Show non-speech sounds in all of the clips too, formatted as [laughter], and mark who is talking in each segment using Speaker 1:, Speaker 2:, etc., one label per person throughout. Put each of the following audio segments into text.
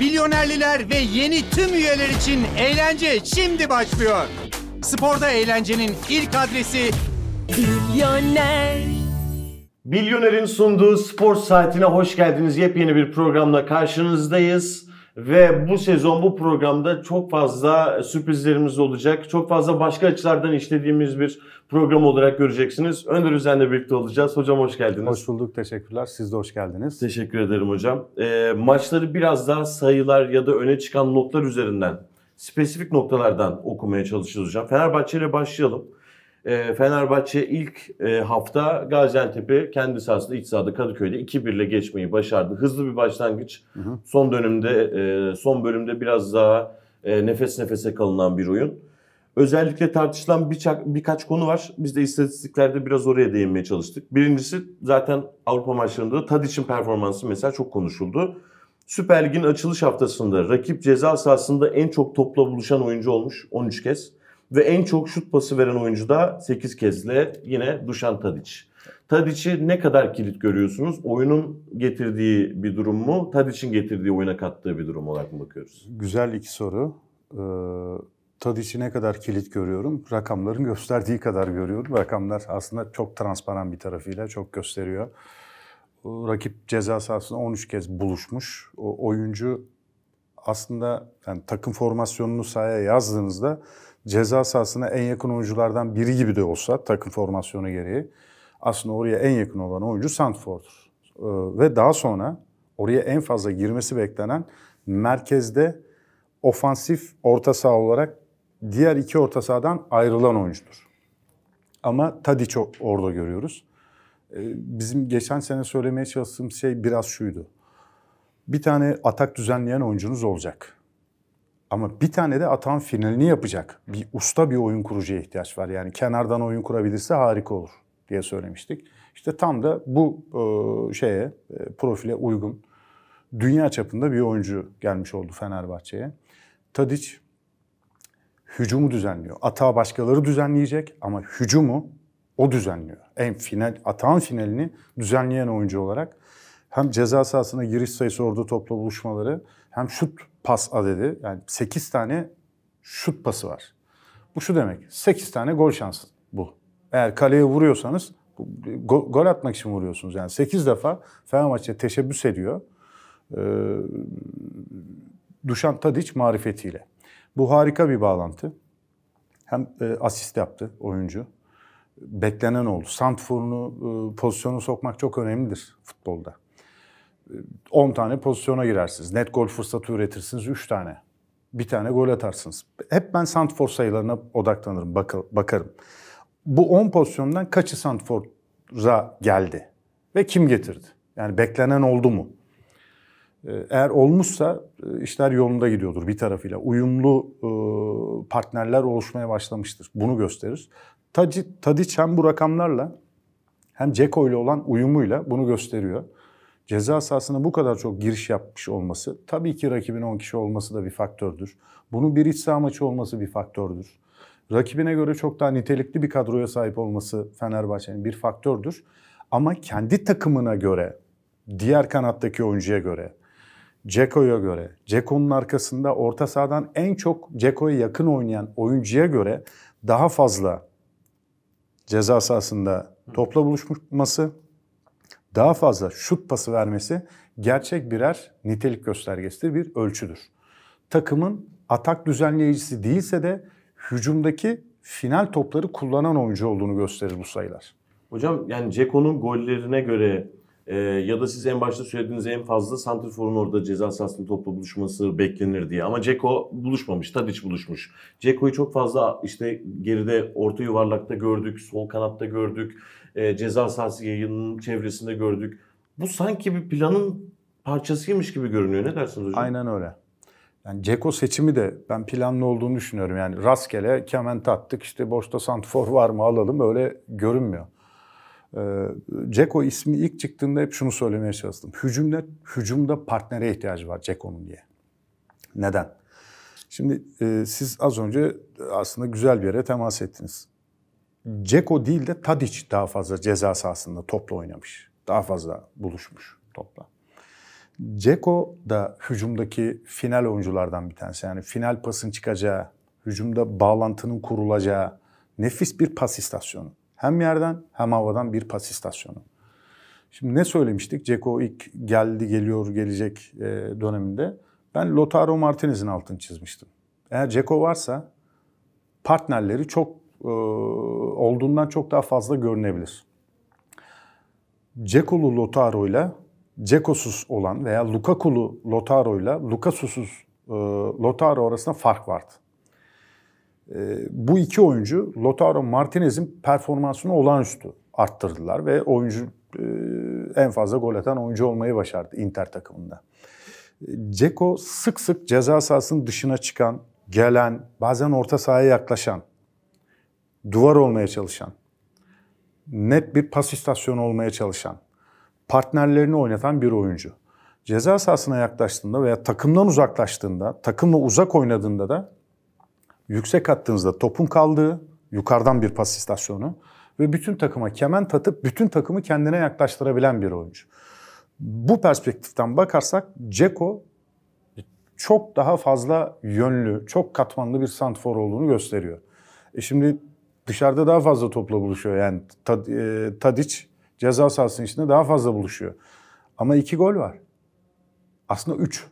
Speaker 1: Milyonerliler ve yeni tüm üyeler için eğlence şimdi başlıyor. Sporda eğlencenin ilk adresi Milyoner.
Speaker 2: Milyoner'in sunduğu spor saatine hoş geldiniz. Yepyeni bir programla karşınızdayız. Ve bu sezon bu programda çok fazla sürprizlerimiz olacak. Çok fazla başka açılardan işlediğimiz bir program olarak göreceksiniz. Önder Üzen'le birlikte olacağız. Hocam hoş geldiniz. Hoş bulduk. Teşekkürler. Siz de hoş geldiniz. Teşekkür ederim hocam. E, maçları biraz daha sayılar ya da öne çıkan notlar üzerinden, spesifik noktalardan okumaya çalışacağız hocam. Fenerbahçe ile başlayalım. Ee, Fenerbahçe ilk e, hafta Gaziantep'i kendi sahasında iç sahada Kadıköy'de 2-1 ile geçmeyi başardı. Hızlı bir başlangıç. Hı hı. Son dönemde e, son bölümde biraz daha e, nefes nefese kalınan bir oyun. Özellikle tartışılan birçak, birkaç konu var. Biz de istatistiklerde biraz oraya değinmeye çalıştık. Birincisi zaten Avrupa maçlarında da Tadic'in performansı mesela çok konuşuldu. Süper Lig'in açılış haftasında rakip ceza sahasında en çok topla buluşan oyuncu olmuş 13 kez. Ve en çok şut pası veren oyuncu da 8 kezle yine Duşan Tadić. Tadiç'i ne kadar kilit görüyorsunuz? Oyunun getirdiği bir durum mu? Tadiç'in getirdiği oyuna kattığı bir durum olarak mı bakıyoruz? Güzel
Speaker 1: iki soru. Ee, Tadiç'i ne kadar kilit görüyorum? Rakamların gösterdiği kadar görüyorum. Rakamlar aslında çok transparan bir tarafıyla çok gösteriyor. Rakip ceza sahasında 13 kez buluşmuş. O oyuncu aslında yani takım formasyonunu sahaya yazdığınızda ceza sahasına en yakın oyunculardan biri gibi de olsa takım formasyonu gereği aslında oraya en yakın olan oyuncu Sandford'dur. Ee, ve daha sonra oraya en fazla girmesi beklenen merkezde ofansif orta saha olarak diğer iki orta sahadan ayrılan oyuncudur. Ama Tadic'i orada görüyoruz. Ee, bizim geçen sene söylemeye çalıştığım şey biraz şuydu. Bir tane atak düzenleyen oyuncunuz olacak. Ama bir tane de atan finalini yapacak. Bir usta bir oyun kurucuya ihtiyaç var. Yani kenardan oyun kurabilirse harika olur diye söylemiştik. İşte tam da bu e, şeye e, profile uygun dünya çapında bir oyuncu gelmiş oldu Fenerbahçe'ye. Tadic hücumu düzenliyor. Atağı başkaları düzenleyecek ama hücumu o düzenliyor. En final atağın finalini düzenleyen oyuncu olarak hem ceza sahasına giriş sayısı orada topla buluşmaları hem şut pas adedi yani 8 tane şut pası var. Bu şu demek 8 tane gol şansı bu. Eğer kaleye vuruyorsanız go, gol atmak için vuruyorsunuz. Yani 8 defa Fenerbahçe teşebbüs ediyor. Ee, Duşan Tadiç marifetiyle. Bu harika bir bağlantı. Hem e, asist yaptı oyuncu. Beklenen oldu. Santforunu, e, pozisyonu sokmak çok önemlidir futbolda. 10 e, tane pozisyona girersiniz. Net gol fırsatı üretirsiniz 3 tane. Bir tane gol atarsınız. Hep ben santfor sayılarına odaklanırım, bakarım. Bu 10 pozisyondan kaçı santfora geldi? Ve kim getirdi? Yani beklenen oldu mu? E, eğer olmuşsa e, işler yolunda gidiyordur bir tarafıyla. Uyumlu partnerler oluşmaya başlamıştır. Bunu gösterir. Tadiç hem bu rakamlarla hem Ceko ile olan uyumuyla bunu gösteriyor ceza sahasına bu kadar çok giriş yapmış olması, tabii ki rakibin 10 kişi olması da bir faktördür. Bunun bir iç saha maçı olması bir faktördür. Rakibine göre çok daha nitelikli bir kadroya sahip olması Fenerbahçe'nin bir faktördür. Ama kendi takımına göre, diğer kanattaki oyuncuya göre, Ceko'ya göre, Ceko'nun arkasında orta sahadan en çok Ceko'ya yakın oynayan oyuncuya göre daha fazla ceza sahasında topla buluşması, daha fazla şut pası vermesi gerçek birer nitelik göstergesidir, bir ölçüdür. Takımın atak düzenleyicisi değilse de hücumdaki final topları kullanan oyuncu olduğunu gösterir bu sayılar. Hocam yani Ceko'nun gollerine
Speaker 2: göre e, ya da siz en başta söylediğiniz en fazla Santrifor'un orada ceza sahasında toplu buluşması beklenir diye. Ama Ceko buluşmamış. Tadic buluşmuş. Ceko'yu çok fazla işte geride orta yuvarlakta gördük. Sol kanatta gördük. E, ceza sahası yayının çevresinde gördük.
Speaker 1: Bu sanki bir planın parçasıymış gibi görünüyor. Ne dersiniz hocam? Aynen öyle. Yani Ceko seçimi de ben planlı olduğunu düşünüyorum. Yani rastgele kement attık işte boşta santfor var mı alalım öyle görünmüyor. Ee, Ceko ismi ilk çıktığında hep şunu söylemeye çalıştım. Hücumda, hücumda partnere ihtiyacı var Ceko'nun diye. Neden? Şimdi e, siz az önce aslında güzel bir yere temas ettiniz. Ceko değil de Tadic daha fazla ceza sahasında topla oynamış. Daha fazla buluşmuş topla. Ceko da hücumdaki final oyunculardan bir tanesi. Yani final pasın çıkacağı, hücumda bağlantının kurulacağı nefis bir pas istasyonu. Hem yerden hem havadan bir pas istasyonu. Şimdi ne söylemiştik? Ceko ilk geldi, geliyor, gelecek e, döneminde. Ben Lotaro Martinez'in altını çizmiştim. Eğer Ceko varsa partnerleri çok e, olduğundan çok daha fazla görünebilir. Cekolu Lotaro ile Cekosuz olan veya Lukakulu Lotaro ile Lukasuzuz e, Lotaro arasında fark vardı. Ee, bu iki oyuncu Lautaro Martinez'in performansını olağanüstü arttırdılar ve oyuncu e, en fazla gol atan oyuncu olmayı başardı Inter takımında. Ceko sık sık ceza sahasının dışına çıkan, gelen, bazen orta sahaya yaklaşan, duvar olmaya çalışan, net bir pas istasyonu olmaya çalışan, partnerlerini oynatan bir oyuncu. Ceza sahasına yaklaştığında veya takımdan uzaklaştığında, takımla uzak oynadığında da yüksek attığınızda topun kaldığı yukarıdan bir pas istasyonu ve bütün takıma kemen tatıp bütün takımı kendine yaklaştırabilen bir oyuncu. Bu perspektiften bakarsak Ceko çok daha fazla yönlü, çok katmanlı bir santfor olduğunu gösteriyor. E şimdi dışarıda daha fazla topla buluşuyor. Yani tad, e, Tadic ceza sahasının içinde daha fazla buluşuyor. Ama iki gol var. Aslında üç.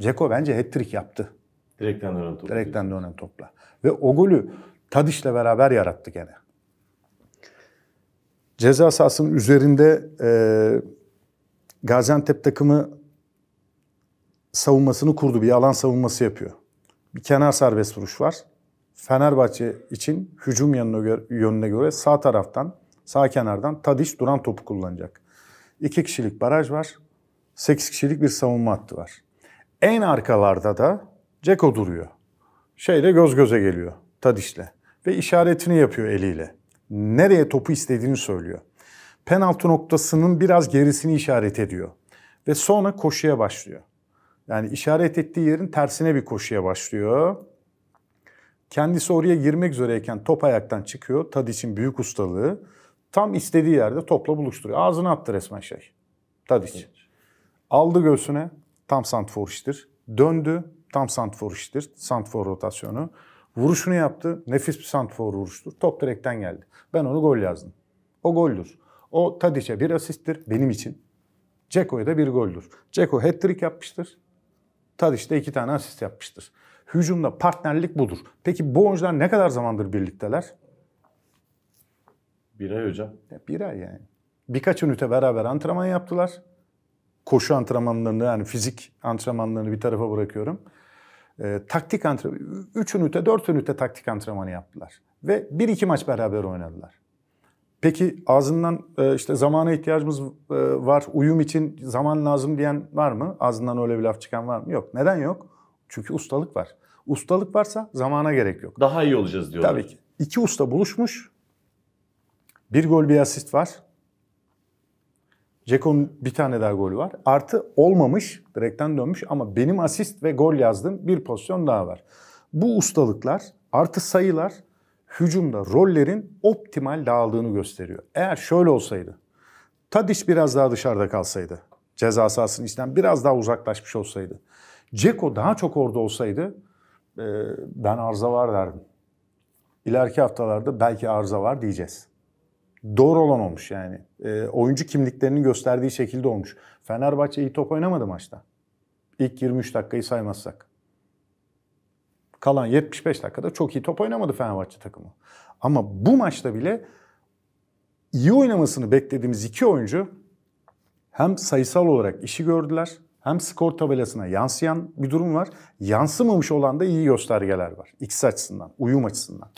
Speaker 1: Ceko bence hat-trick yaptı. Direkten dönen topla. Direkten dönen topla. Ve o golü Tadiş'le beraber yarattı gene. Ceza sahasının üzerinde e, Gaziantep takımı savunmasını kurdu. Bir alan savunması yapıyor. Bir kenar serbest vuruş var. Fenerbahçe için hücum yanına göre, yönüne göre sağ taraftan, sağ kenardan Tadiş duran topu kullanacak. İki kişilik baraj var. Sekiz kişilik bir savunma hattı var. En arkalarda da Ceko duruyor. Şeyle göz göze geliyor Tadiş'le ve işaretini yapıyor eliyle. Nereye topu istediğini söylüyor. Penaltı noktasının biraz gerisini işaret ediyor. Ve sonra koşuya başlıyor. Yani işaret ettiği yerin tersine bir koşuya başlıyor. Kendisi oraya girmek üzereyken top ayaktan çıkıyor. Tadiş'in büyük ustalığı. Tam istediği yerde topla buluşturuyor. Ağzını attı resmen şey. Tadiş Aldı göğsüne. Tam santfor Döndü. Tam santfor işidir. Santfor rotasyonu. Vuruşunu yaptı. Nefis bir santfor vuruştur. Top direkten geldi. Ben onu gol yazdım. O goldür. O Tadiç'e bir asisttir benim için. Ceko'ya da bir goldür. Ceko hat-trick yapmıştır. Tadiç de iki tane asist yapmıştır. Hücumda partnerlik budur. Peki bu oyuncular ne kadar zamandır birlikteler?
Speaker 2: Bir ay hocam. Bir ay
Speaker 1: yani. Birkaç ünite beraber antrenman yaptılar. Koşu antrenmanlarını yani fizik antrenmanlarını bir tarafa bırakıyorum e, taktik antrenmanı, 3 ünite 4 ünite taktik antrenmanı yaptılar. Ve 1-2 maç beraber oynadılar. Peki ağzından e, işte zamana ihtiyacımız e, var, uyum için zaman lazım diyen var mı? Ağzından öyle bir laf çıkan var mı? Yok. Neden yok? Çünkü ustalık var. Ustalık varsa zamana gerek yok. Daha iyi olacağız diyorlar. Tabii ki. İki usta buluşmuş. Bir gol bir asist var. Ceko'nun bir tane daha golü var. Artı olmamış, direkten dönmüş ama benim asist ve gol yazdığım bir pozisyon daha var. Bu ustalıklar artı sayılar hücumda rollerin optimal dağıldığını gösteriyor. Eğer şöyle olsaydı, Tadiş biraz daha dışarıda kalsaydı, ceza sahasının içinden biraz daha uzaklaşmış olsaydı, Ceko daha çok orada olsaydı e, ben arıza var derdim. İleriki haftalarda belki arıza var diyeceğiz doğru olan olmuş yani. E, oyuncu kimliklerini gösterdiği şekilde olmuş. Fenerbahçe iyi top oynamadı maçta. İlk 23 dakikayı saymazsak. Kalan 75 dakikada çok iyi top oynamadı Fenerbahçe takımı. Ama bu maçta bile iyi oynamasını beklediğimiz iki oyuncu hem sayısal olarak işi gördüler hem skor tabelasına yansıyan bir durum var. Yansımamış olan da iyi göstergeler var. X açısından, uyum açısından.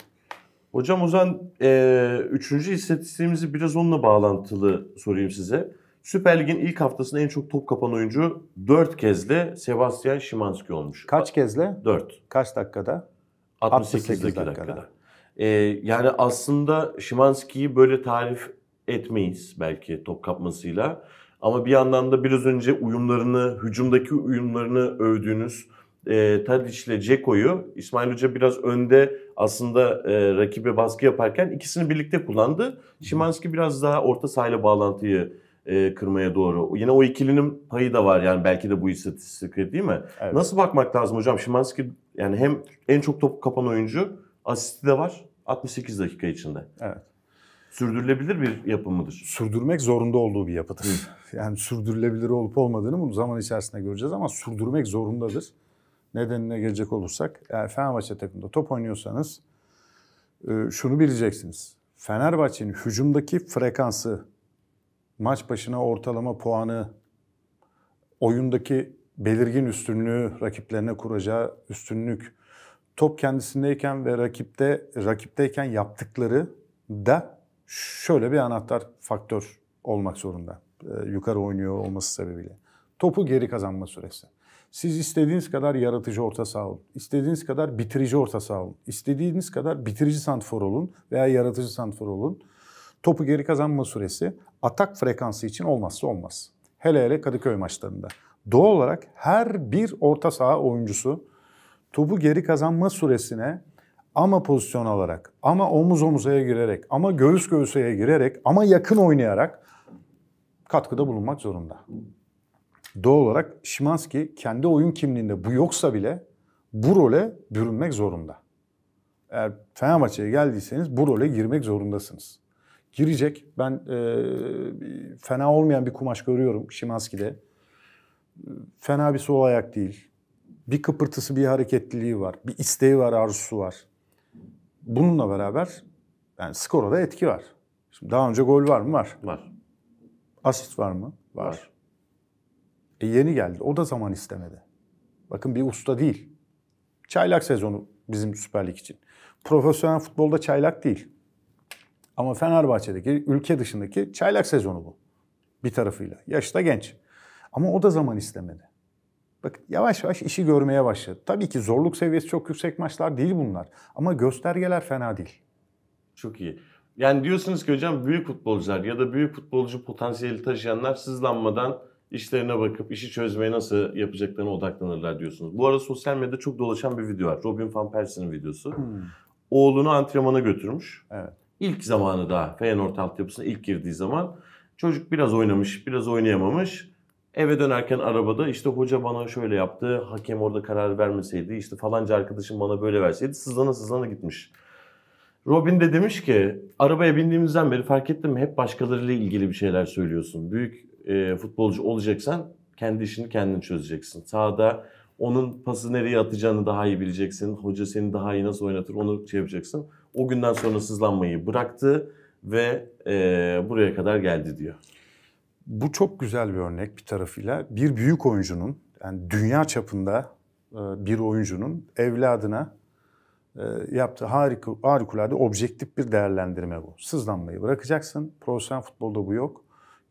Speaker 1: Hocam o zaman e, üçüncü istatistiğimizi biraz onunla bağlantılı sorayım
Speaker 2: size. Süper Lig'in ilk haftasında en çok top kapan oyuncu 4 kezle Sebastian Szymanski olmuş.
Speaker 1: Kaç kezle? 4. Kaç dakikada?
Speaker 2: 68, dakikada. dakikada. Ee, yani aslında Szymanski'yi böyle tarif etmeyiz belki top kapmasıyla. Ama bir yandan da biraz önce uyumlarını, hücumdaki uyumlarını övdüğünüz e, Tadic ile Ceko'yu İsmail Hoca biraz önde aslında e, rakibe baskı yaparken ikisini birlikte kullandı. Şimanski biraz daha orta sahayla bağlantıyı e, kırmaya doğru. Yine o ikilinin payı da var yani belki de bu istatistik değil mi? Evet. Nasıl bakmak lazım hocam? Şimanski yani hem en çok top kapan oyuncu asisti de var
Speaker 1: 68 dakika içinde. Evet. Sürdürülebilir bir yapı mıdır? Sürdürmek zorunda olduğu bir yapıdır. Hı. [laughs] Yani sürdürülebilir olup olmadığını bunu zaman içerisinde göreceğiz ama sürdürmek zorundadır nedenine gelecek olursak eğer Fenerbahçe takımında top oynuyorsanız e, şunu bileceksiniz. Fenerbahçe'nin hücumdaki frekansı, maç başına ortalama puanı, oyundaki belirgin üstünlüğü, rakiplerine kuracağı üstünlük, top kendisindeyken ve rakipte rakipteyken yaptıkları da şöyle bir anahtar faktör olmak zorunda. E, yukarı oynuyor olması sebebiyle. Topu geri kazanma süresi. Siz istediğiniz kadar yaratıcı orta saha olun. istediğiniz kadar bitirici orta saha olun. istediğiniz kadar bitirici santfor olun veya yaratıcı santfor olun. Topu geri kazanma süresi atak frekansı için olmazsa olmaz. Hele hele Kadıköy maçlarında. Doğal olarak her bir orta saha oyuncusu topu geri kazanma süresine ama pozisyon alarak, ama omuz omuzaya girerek, ama göğüs göğüseye girerek, ama yakın oynayarak katkıda bulunmak zorunda. Doğal olarak Şimanski kendi oyun kimliğinde bu yoksa bile bu role bürünmek zorunda. Eğer Fenerbahçe'ye geldiyseniz bu role girmek zorundasınız. Girecek. Ben e, fena olmayan bir kumaş görüyorum Şimanski'de. Fena bir sol ayak değil. Bir kıpırtısı, bir hareketliliği var. Bir isteği var, arzusu var. Bununla beraber yani skora da etki var. Şimdi daha önce gol var mı? Var. Var. Asist var mı? Var. var. E yeni geldi. O da zaman istemedi. Bakın bir usta değil. Çaylak sezonu bizim Süper Lig için. Profesyonel futbolda çaylak değil. Ama Fenerbahçe'deki ülke dışındaki çaylak sezonu bu. Bir tarafıyla. Yaşta genç. Ama o da zaman istemedi. Bak yavaş yavaş işi görmeye başladı. Tabii ki zorluk seviyesi çok yüksek maçlar değil bunlar. Ama göstergeler fena değil. Çok iyi.
Speaker 2: Yani diyorsunuz ki hocam büyük futbolcular ya da büyük futbolcu potansiyeli taşıyanlar sızlanmadan işlerine bakıp işi çözmeye nasıl yapacaklarına odaklanırlar diyorsunuz. Bu arada sosyal medyada çok dolaşan bir video var. Robin van Persie'nin videosu. Hmm. Oğlunu antrenmana götürmüş. Evet. İlk zamanı daha Feyenoord altyapısına ilk girdiği zaman çocuk biraz oynamış, biraz oynayamamış. Eve dönerken arabada işte hoca bana şöyle yaptı, hakem orada karar vermeseydi, işte falanca arkadaşım bana böyle verseydi sızlana sızlana gitmiş. Robin de demiş ki arabaya bindiğimizden beri fark ettim hep başkalarıyla ilgili bir şeyler söylüyorsun. Büyük e, futbolcu olacaksan kendi işini kendin çözeceksin. Sağda onun pası nereye atacağını daha iyi bileceksin. Hoca seni daha iyi nasıl oynatır onu şey yapacaksın. O günden sonra sızlanmayı bıraktı ve e, buraya kadar geldi diyor.
Speaker 1: Bu çok güzel bir örnek bir tarafıyla. Bir büyük oyuncunun yani dünya çapında e, bir oyuncunun evladına e, yaptığı harika, harikulade objektif bir değerlendirme bu. Sızlanmayı bırakacaksın. Profesyonel futbolda bu yok.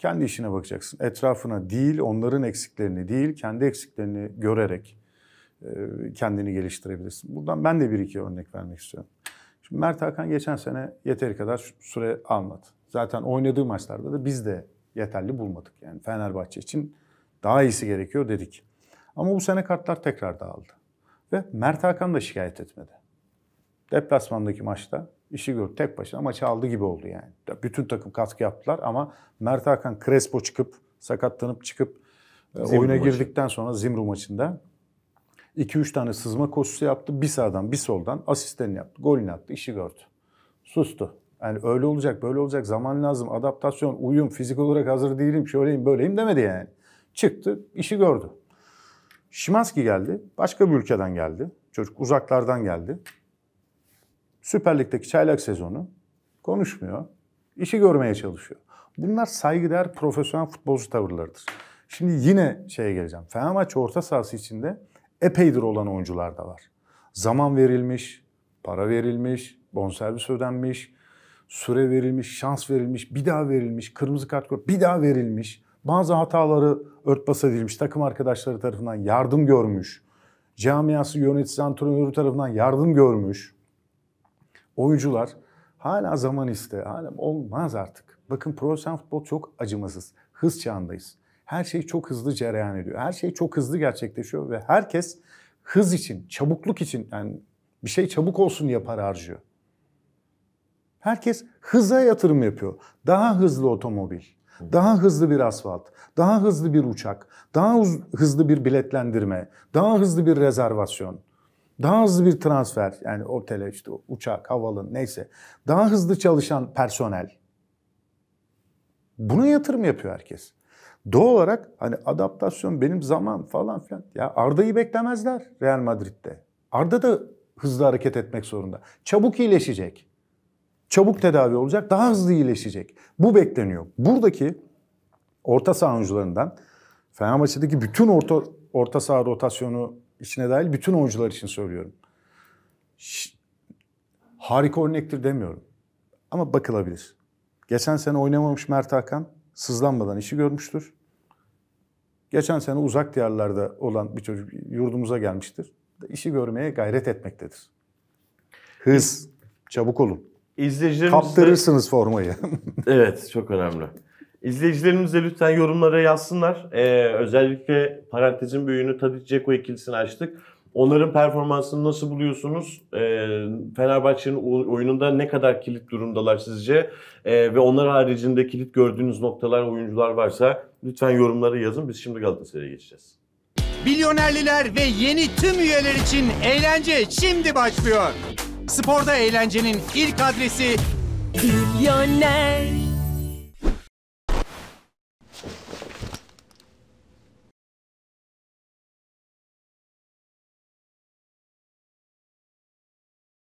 Speaker 1: Kendi işine bakacaksın. Etrafına değil, onların eksiklerini değil, kendi eksiklerini görerek e, kendini geliştirebilirsin. Buradan ben de bir iki örnek vermek istiyorum. Şimdi Mert Hakan geçen sene yeteri kadar süre almadı. Zaten oynadığı maçlarda da biz de yeterli bulmadık. Yani Fenerbahçe için daha iyisi gerekiyor dedik. Ama bu sene kartlar tekrar dağıldı. Ve Mert Hakan da şikayet etmedi. Deplasmandaki maçta işi gördü tek başına maçı aldı gibi oldu yani. Bütün takım katkı yaptılar ama Mert Hakan Crespo çıkıp sakatlanıp çıkıp e, Zimru oyuna maçı. girdikten sonra Zimru maçında 2-3 tane sızma koşusu yaptı. Bir sağdan bir soldan asistlerini yaptı. Golünü attı. işi gördü. Sustu. Yani öyle olacak böyle olacak zaman lazım. Adaptasyon, uyum, fizik olarak hazır değilim, şöyleyim böyleyim demedi yani. Çıktı işi gördü. Şimanski geldi. Başka bir ülkeden geldi. Çocuk uzaklardan geldi. Süper Lig'deki çaylak sezonu konuşmuyor. İşi görmeye çalışıyor. Bunlar saygıdeğer profesyonel futbolcu tavırlarıdır. Şimdi yine şeye geleceğim. Fenerbahçe orta sahası içinde epeydir olan oyuncular da var. Zaman verilmiş, para verilmiş, bonservis ödenmiş, süre verilmiş, şans verilmiş, bir daha verilmiş, kırmızı kart bir daha verilmiş. Bazı hataları örtbas edilmiş, takım arkadaşları tarafından yardım görmüş. Camiası yöneticisi antrenörü tarafından yardım görmüş oyuncular hala zaman iste, hala olmaz artık. Bakın profesyonel futbol çok acımasız. Hız çağındayız. Her şey çok hızlı cereyan ediyor. Her şey çok hızlı gerçekleşiyor ve herkes hız için, çabukluk için yani bir şey çabuk olsun diye para harcıyor. Herkes hıza yatırım yapıyor. Daha hızlı otomobil, daha hızlı bir asfalt, daha hızlı bir uçak, daha hızlı bir biletlendirme, daha hızlı bir rezervasyon. Daha hızlı bir transfer yani otele işte uçak, havalın neyse. Daha hızlı çalışan personel. Buna yatırım yapıyor herkes. Doğal olarak hani adaptasyon benim zaman falan filan. Ya Arda'yı beklemezler Real Madrid'de. Arda da hızlı hareket etmek zorunda. Çabuk iyileşecek. Çabuk tedavi olacak, daha hızlı iyileşecek. Bu bekleniyor. Buradaki orta saha oyuncularından Fenerbahçe'deki bütün orta orta saha rotasyonu içine dahil bütün oyuncular için söylüyorum. Ş- harika örnektir demiyorum. Ama bakılabilir. Geçen sene oynamamış Mert Hakan sızlanmadan işi görmüştür. Geçen sene uzak diyarlarda olan bir çocuk yurdumuza gelmiştir. İşi görmeye gayret etmektedir. Hız, çabuk olun.
Speaker 2: İzleyicilerimiz Kaptırırsınız formayı. [laughs] evet, çok önemli. İzleyicilerimiz de lütfen yorumlara yazsınlar. Ee, özellikle parantezin büyüğünü Tadic Ceko ikilisini açtık. Onların performansını nasıl buluyorsunuz? E, Fenerbahçe'nin oyununda ne kadar kilit durumdalar sizce? E, ve onlar haricinde kilit gördüğünüz noktalar, oyuncular varsa lütfen yorumlara yazın. Biz şimdi Galatasaray'a geçeceğiz.
Speaker 1: Milyonerliler ve yeni tüm üyeler için eğlence şimdi başlıyor. Sporda eğlencenin ilk adresi Milyoner